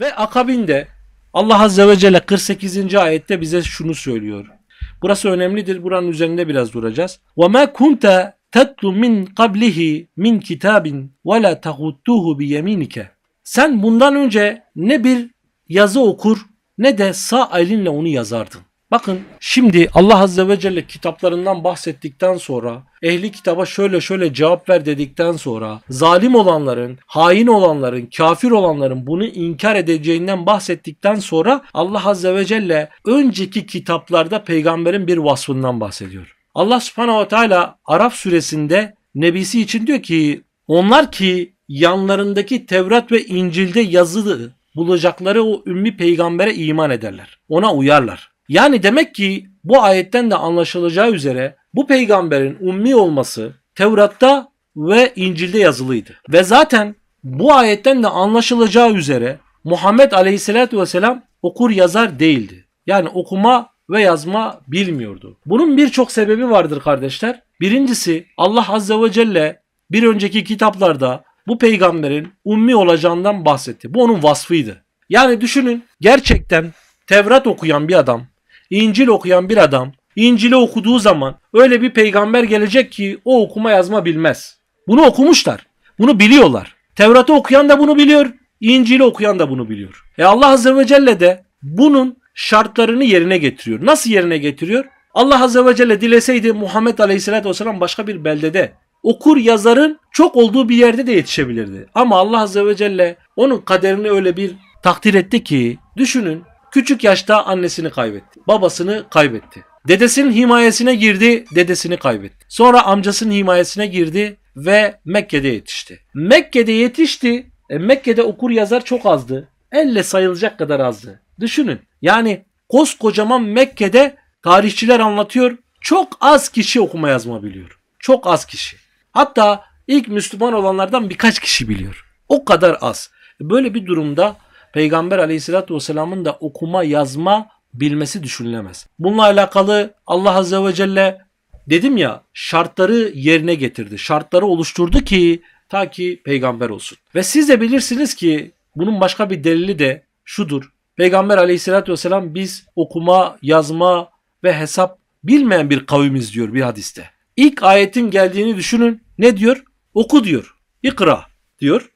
Ve akabinde Allah Azze ve Celle 48. ayette bize şunu söylüyor. Burası önemlidir. Buranın üzerinde biraz duracağız. وَمَا كُنْتَ تَتْلُ مِنْ قَبْلِهِ مِنْ كِتَابٍ وَلَا تَغُدُّهُ بِيَمِينِكَ Sen bundan önce ne bir yazı okur ne de sağ elinle onu yazardın. Bakın şimdi Allah Azze ve Celle kitaplarından bahsettikten sonra ehli kitaba şöyle şöyle cevap ver dedikten sonra zalim olanların, hain olanların, kafir olanların bunu inkar edeceğinden bahsettikten sonra Allah Azze ve Celle önceki kitaplarda peygamberin bir vasfından bahsediyor. Allah Subhanahu ve Teala Araf suresinde Nebisi için diyor ki onlar ki yanlarındaki Tevrat ve İncil'de yazılı bulacakları o ümmi peygambere iman ederler. Ona uyarlar. Yani demek ki bu ayetten de anlaşılacağı üzere bu peygamberin ummi olması Tevrat'ta ve İncil'de yazılıydı. Ve zaten bu ayetten de anlaşılacağı üzere Muhammed Aleyhisselatü Vesselam okur yazar değildi. Yani okuma ve yazma bilmiyordu. Bunun birçok sebebi vardır kardeşler. Birincisi Allah Azze ve Celle bir önceki kitaplarda bu peygamberin ummi olacağından bahsetti. Bu onun vasfıydı. Yani düşünün gerçekten Tevrat okuyan bir adam İncil okuyan bir adam İncil'i okuduğu zaman öyle bir peygamber gelecek ki o okuma yazma bilmez. Bunu okumuşlar. Bunu biliyorlar. Tevrat'ı okuyan da bunu biliyor. İncil'i okuyan da bunu biliyor. E Allah Azze ve Celle de bunun şartlarını yerine getiriyor. Nasıl yerine getiriyor? Allah Azze ve Celle dileseydi Muhammed Aleyhisselatü Vesselam başka bir beldede okur yazarın çok olduğu bir yerde de yetişebilirdi. Ama Allah Azze ve Celle onun kaderini öyle bir takdir etti ki düşünün Küçük yaşta annesini kaybetti. Babasını kaybetti. Dedesinin himayesine girdi, dedesini kaybetti. Sonra amcasının himayesine girdi ve Mekke'de yetişti. Mekke'de yetişti. E, Mekke'de okur yazar çok azdı. Elle sayılacak kadar azdı. Düşünün. Yani koskocaman Mekke'de tarihçiler anlatıyor. Çok az kişi okuma yazma biliyor. Çok az kişi. Hatta ilk Müslüman olanlardan birkaç kişi biliyor. O kadar az. Böyle bir durumda Peygamber aleyhissalatü vesselamın da okuma yazma bilmesi düşünülemez. Bununla alakalı Allah azze ve celle dedim ya şartları yerine getirdi. Şartları oluşturdu ki ta ki peygamber olsun. Ve siz de bilirsiniz ki bunun başka bir delili de şudur. Peygamber aleyhissalatü vesselam biz okuma, yazma ve hesap bilmeyen bir kavimiz diyor bir hadiste. İlk ayetin geldiğini düşünün. Ne diyor? Oku diyor. İkra diyor.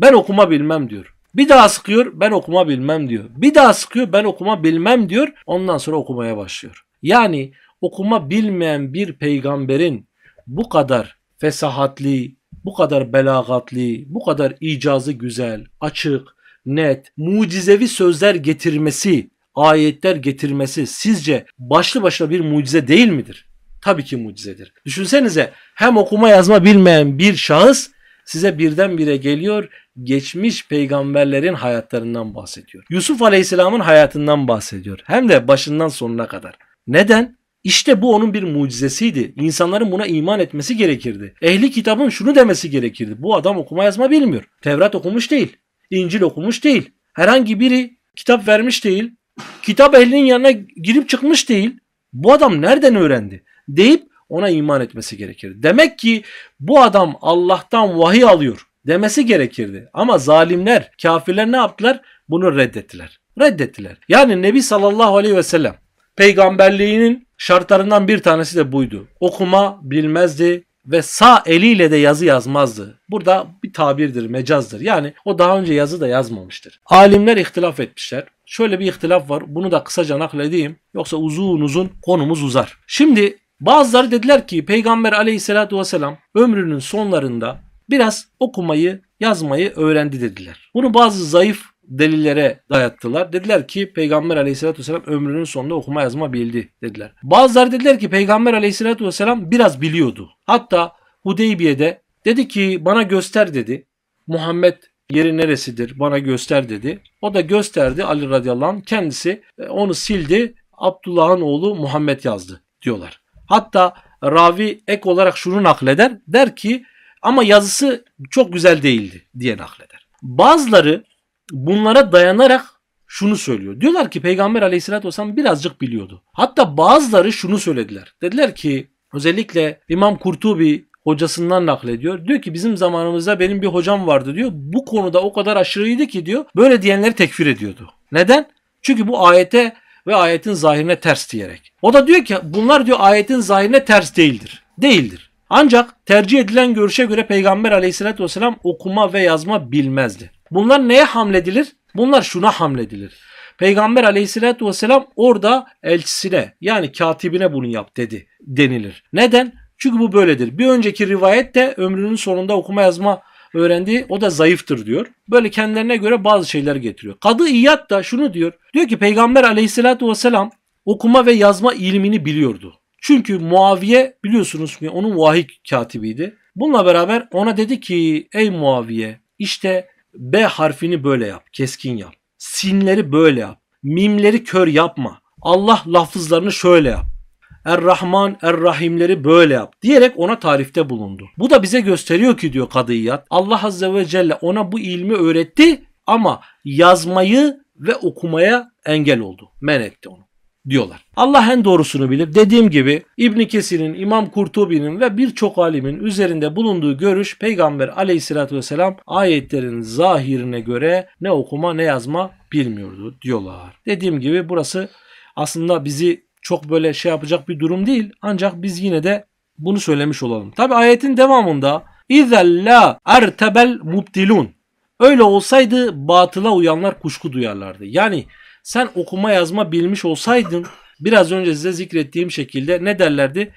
Ben okuma bilmem diyor. Bir daha sıkıyor ben okuma bilmem diyor. Bir daha sıkıyor ben okuma bilmem diyor. Ondan sonra okumaya başlıyor. Yani okuma bilmeyen bir peygamberin bu kadar fesahatli, bu kadar belagatli, bu kadar icazı güzel, açık, net, mucizevi sözler getirmesi, ayetler getirmesi sizce başlı başına bir mucize değil midir? Tabii ki mucizedir. Düşünsenize hem okuma yazma bilmeyen bir şahıs size birdenbire geliyor geçmiş peygamberlerin hayatlarından bahsediyor. Yusuf Aleyhisselam'ın hayatından bahsediyor. Hem de başından sonuna kadar. Neden? İşte bu onun bir mucizesiydi. İnsanların buna iman etmesi gerekirdi. Ehli kitabın şunu demesi gerekirdi. Bu adam okuma yazma bilmiyor. Tevrat okumuş değil. İncil okumuş değil. Herhangi biri kitap vermiş değil. Kitap ehlinin yanına girip çıkmış değil. Bu adam nereden öğrendi? Deyip ona iman etmesi gerekir. Demek ki bu adam Allah'tan vahiy alıyor demesi gerekirdi. Ama zalimler, kafirler ne yaptılar? Bunu reddettiler. Reddettiler. Yani Nebi sallallahu aleyhi ve sellem peygamberliğinin şartlarından bir tanesi de buydu. Okuma bilmezdi, ve sağ eliyle de yazı yazmazdı. Burada bir tabirdir, mecazdır. Yani o daha önce yazı da yazmamıştır. Alimler ihtilaf etmişler. Şöyle bir ihtilaf var. Bunu da kısaca nakledeyim. Yoksa uzun uzun konumuz uzar. Şimdi Bazıları dediler ki Peygamber aleyhissalatü vesselam ömrünün sonlarında biraz okumayı yazmayı öğrendi dediler. Bunu bazı zayıf delillere dayattılar. Dediler ki Peygamber aleyhissalatü vesselam ömrünün sonunda okuma yazma bildi dediler. Bazıları dediler ki Peygamber aleyhissalatü vesselam biraz biliyordu. Hatta Hudeybiye'de dedi ki bana göster dedi. Muhammed yeri neresidir bana göster dedi. O da gösterdi Ali radıyallahu anh kendisi e, onu sildi Abdullah'ın oğlu Muhammed yazdı diyorlar. Hatta ravi ek olarak şunu nakleder. Der ki ama yazısı çok güzel değildi diye nakleder. Bazıları bunlara dayanarak şunu söylüyor. Diyorlar ki Peygamber aleyhissalatü vesselam birazcık biliyordu. Hatta bazıları şunu söylediler. Dediler ki özellikle İmam Kurtubi hocasından naklediyor. Diyor ki bizim zamanımızda benim bir hocam vardı diyor. Bu konuda o kadar aşırıydı ki diyor böyle diyenleri tekfir ediyordu. Neden? Çünkü bu ayete ve ayetin zahirine ters diyerek. O da diyor ki bunlar diyor ayetin zahirine ters değildir. Değildir. Ancak tercih edilen görüşe göre Peygamber aleyhissalatü vesselam okuma ve yazma bilmezdi. Bunlar neye hamledilir? Bunlar şuna hamledilir. Peygamber aleyhissalatü vesselam orada elçisine yani katibine bunu yap dedi denilir. Neden? Çünkü bu böyledir. Bir önceki rivayette ömrünün sonunda okuma yazma öğrendiği o da zayıftır diyor. Böyle kendilerine göre bazı şeyler getiriyor. Kadı İyad da şunu diyor. Diyor ki Peygamber aleyhissalatü vesselam okuma ve yazma ilmini biliyordu. Çünkü Muaviye biliyorsunuz ki onun vahiy katibiydi. Bununla beraber ona dedi ki ey Muaviye işte B harfini böyle yap, keskin yap. Sinleri böyle yap. Mimleri kör yapma. Allah lafızlarını şöyle yap. Er-Rahman, Er-Rahimleri böyle yap diyerek ona tarifte bulundu. Bu da bize gösteriyor ki diyor kadıyat Allah Azze ve Celle ona bu ilmi öğretti ama yazmayı ve okumaya engel oldu. Men etti onu diyorlar. Allah en doğrusunu bilir. Dediğim gibi İbn Kesir'in, İmam Kurtubi'nin ve birçok alimin üzerinde bulunduğu görüş Peygamber Aleyhisselatü vesselam ayetlerin zahirine göre ne okuma ne yazma bilmiyordu diyorlar. Dediğim gibi burası aslında bizi çok böyle şey yapacak bir durum değil. Ancak biz yine de bunu söylemiş olalım. Tabi ayetin devamında İzel la ertebel mubtilun. Öyle olsaydı batıla uyanlar kuşku duyarlardı. Yani sen okuma yazma bilmiş olsaydın biraz önce size zikrettiğim şekilde ne derlerdi?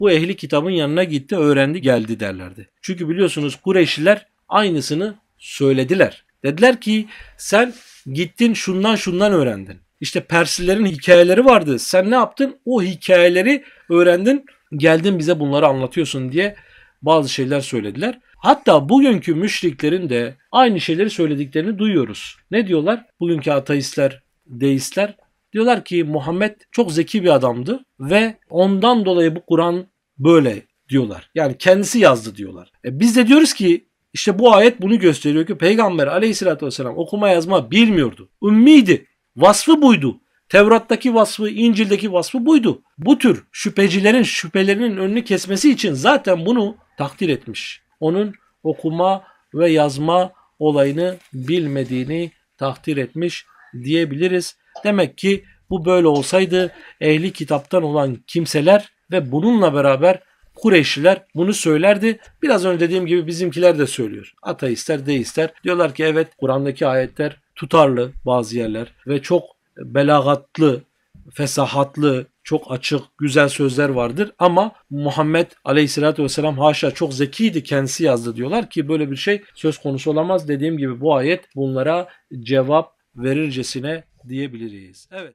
Bu ehli kitabın yanına gitti öğrendi geldi derlerdi. Çünkü biliyorsunuz Kureyşliler aynısını söylediler. Dediler ki sen gittin şundan şundan öğrendin. İşte Persilerin hikayeleri vardı. Sen ne yaptın? O hikayeleri öğrendin. Geldin bize bunları anlatıyorsun diye bazı şeyler söylediler. Hatta bugünkü müşriklerin de aynı şeyleri söylediklerini duyuyoruz. Ne diyorlar? Bugünkü ateistler, deistler diyorlar ki Muhammed çok zeki bir adamdı ve ondan dolayı bu Kur'an böyle diyorlar. Yani kendisi yazdı diyorlar. E biz de diyoruz ki işte bu ayet bunu gösteriyor ki Peygamber aleyhissalatü vesselam okuma yazma bilmiyordu. Ümmiydi. Vasfı buydu. Tevrat'taki vasfı, İncil'deki vasfı buydu. Bu tür şüphecilerin şüphelerinin önünü kesmesi için zaten bunu takdir etmiş. Onun okuma ve yazma olayını bilmediğini takdir etmiş diyebiliriz. Demek ki bu böyle olsaydı ehli kitaptan olan kimseler ve bununla beraber Kureyşliler bunu söylerdi. Biraz önce dediğim gibi bizimkiler de söylüyor. Ateistler, deistler diyorlar ki evet Kur'an'daki ayetler tutarlı bazı yerler ve çok belagatlı, fesahatlı, çok açık, güzel sözler vardır. Ama Muhammed aleyhissalatü vesselam haşa çok zekiydi kendisi yazdı diyorlar ki böyle bir şey söz konusu olamaz. Dediğim gibi bu ayet bunlara cevap verircesine diyebiliriz. Evet.